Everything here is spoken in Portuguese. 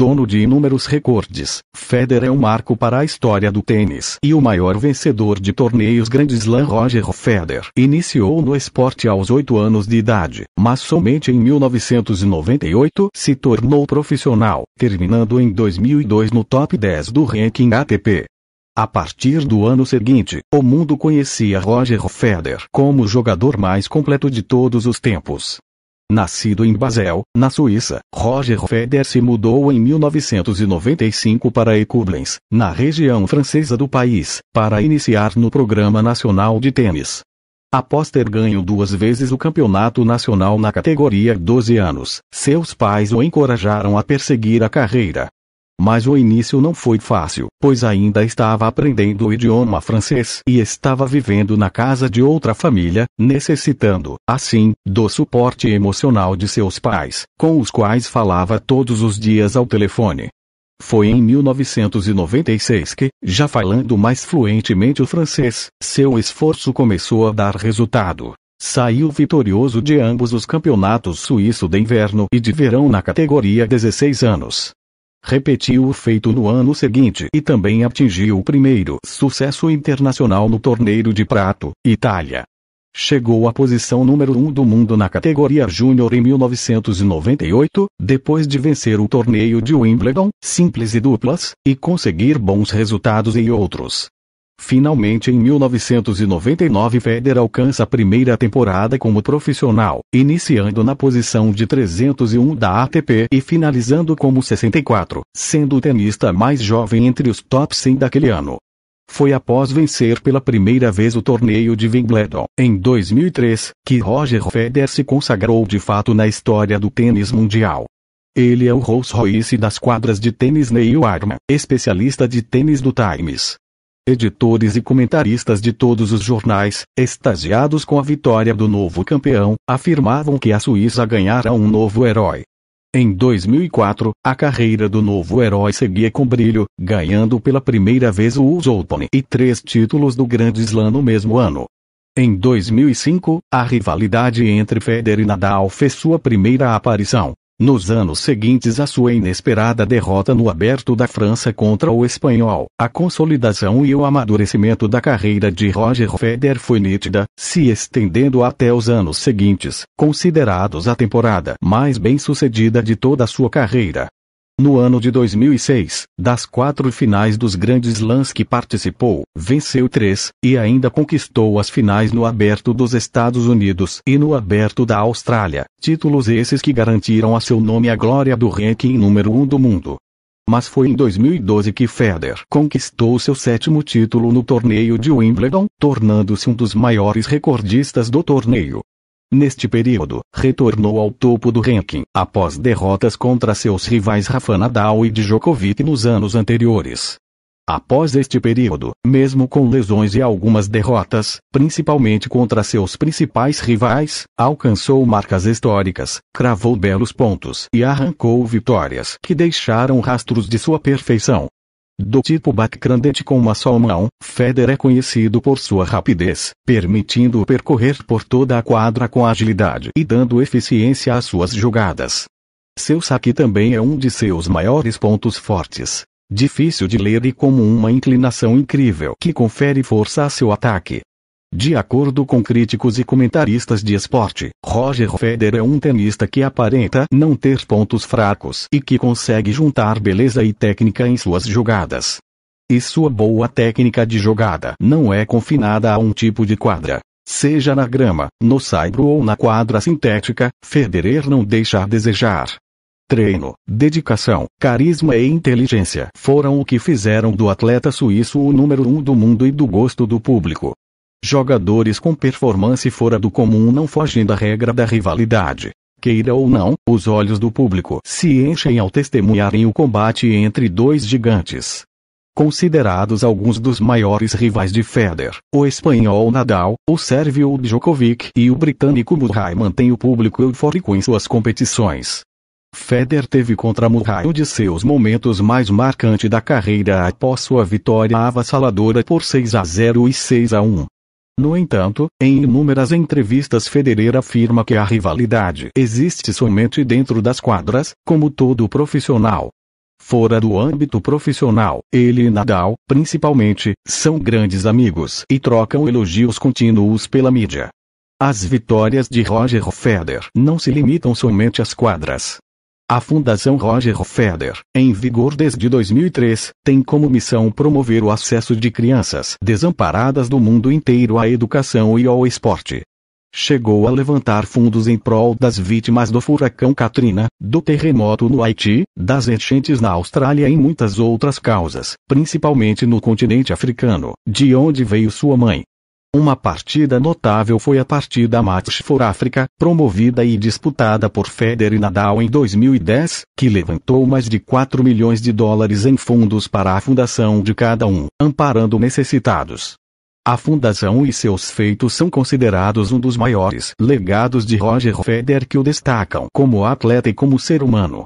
dono de inúmeros recordes, Federer é um marco para a história do tênis e o maior vencedor de torneios Grand Slam Roger Federer iniciou no esporte aos 8 anos de idade, mas somente em 1998 se tornou profissional, terminando em 2002 no top 10 do ranking ATP. A partir do ano seguinte, o mundo conhecia Roger Federer como o jogador mais completo de todos os tempos. Nascido em Basel, na Suíça, Roger Feder se mudou em 1995 para Ecublens, na região francesa do país, para iniciar no Programa Nacional de Tênis. Após ter ganho duas vezes o campeonato nacional na categoria 12 anos, seus pais o encorajaram a perseguir a carreira, mas o início não foi fácil, pois ainda estava aprendendo o idioma francês e estava vivendo na casa de outra família, necessitando, assim, do suporte emocional de seus pais, com os quais falava todos os dias ao telefone. Foi em 1996 que, já falando mais fluentemente o francês, seu esforço começou a dar resultado. Saiu vitorioso de ambos os campeonatos suíço de inverno e de verão na categoria 16 anos. Repetiu o feito no ano seguinte e também atingiu o primeiro sucesso internacional no torneio de prato, Itália. Chegou à posição número 1 um do mundo na categoria Júnior em 1998, depois de vencer o torneio de Wimbledon, simples e duplas, e conseguir bons resultados em outros. Finalmente em 1999 Federer alcança a primeira temporada como profissional, iniciando na posição de 301 da ATP e finalizando como 64, sendo o tenista mais jovem entre os top 100 daquele ano. Foi após vencer pela primeira vez o torneio de Wimbledon, em 2003, que Roger Federer se consagrou de fato na história do tênis mundial. Ele é o Rolls Royce das quadras de tênis Neil Arma, especialista de tênis do Times, editores e comentaristas de todos os jornais, extasiados com a vitória do novo campeão, afirmavam que a Suíça ganhara um novo herói. Em 2004, a carreira do novo herói seguia com brilho, ganhando pela primeira vez o US Open e três títulos do Grand Slam no mesmo ano. Em 2005, a rivalidade entre Federer e Nadal fez sua primeira aparição. Nos anos seguintes à sua inesperada derrota no aberto da França contra o espanhol, a consolidação e o amadurecimento da carreira de Roger Federer foi nítida, se estendendo até os anos seguintes, considerados a temporada mais bem-sucedida de toda a sua carreira. No ano de 2006, das quatro finais dos grandes lãs que participou, venceu três, e ainda conquistou as finais no aberto dos Estados Unidos e no aberto da Austrália, títulos esses que garantiram a seu nome a glória do ranking número um do mundo. Mas foi em 2012 que Federer conquistou seu sétimo título no torneio de Wimbledon, tornando-se um dos maiores recordistas do torneio. Neste período, retornou ao topo do ranking, após derrotas contra seus rivais Rafa Nadal e Djokovic nos anos anteriores. Após este período, mesmo com lesões e algumas derrotas, principalmente contra seus principais rivais, alcançou marcas históricas, cravou belos pontos e arrancou vitórias que deixaram rastros de sua perfeição, do tipo backcrandente com uma só mão, Feder é conhecido por sua rapidez, permitindo-o percorrer por toda a quadra com agilidade e dando eficiência às suas jogadas. Seu saque também é um de seus maiores pontos fortes. Difícil de ler e como uma inclinação incrível que confere força a seu ataque. De acordo com críticos e comentaristas de esporte, Roger Federer é um tenista que aparenta não ter pontos fracos e que consegue juntar beleza e técnica em suas jogadas. E sua boa técnica de jogada não é confinada a um tipo de quadra. Seja na grama, no saibro ou na quadra sintética, Federer não deixa a desejar. Treino, dedicação, carisma e inteligência foram o que fizeram do atleta suíço o número um do mundo e do gosto do público. Jogadores com performance fora do comum não fogem da regra da rivalidade. Queira ou não, os olhos do público se enchem ao testemunharem o combate entre dois gigantes. Considerados alguns dos maiores rivais de Feder, o espanhol Nadal, o sérvio Djokovic e o britânico Murray mantêm o público eufórico em suas competições. Feder teve contra Murray um de seus momentos mais marcantes da carreira após sua vitória avassaladora por 6 a 0 e 6 a 1. No entanto, em inúmeras entrevistas Federer afirma que a rivalidade existe somente dentro das quadras, como todo profissional. Fora do âmbito profissional, ele e Nadal, principalmente, são grandes amigos e trocam elogios contínuos pela mídia. As vitórias de Roger Federer não se limitam somente às quadras. A Fundação Roger Feder, em vigor desde 2003, tem como missão promover o acesso de crianças desamparadas do mundo inteiro à educação e ao esporte. Chegou a levantar fundos em prol das vítimas do furacão Katrina, do terremoto no Haiti, das enchentes na Austrália e muitas outras causas, principalmente no continente africano, de onde veio sua mãe. Uma partida notável foi a partida Match for Africa, promovida e disputada por Federer e Nadal em 2010, que levantou mais de 4 milhões de dólares em fundos para a fundação de cada um, amparando necessitados. A fundação e seus feitos são considerados um dos maiores legados de Roger Federer que o destacam como atleta e como ser humano.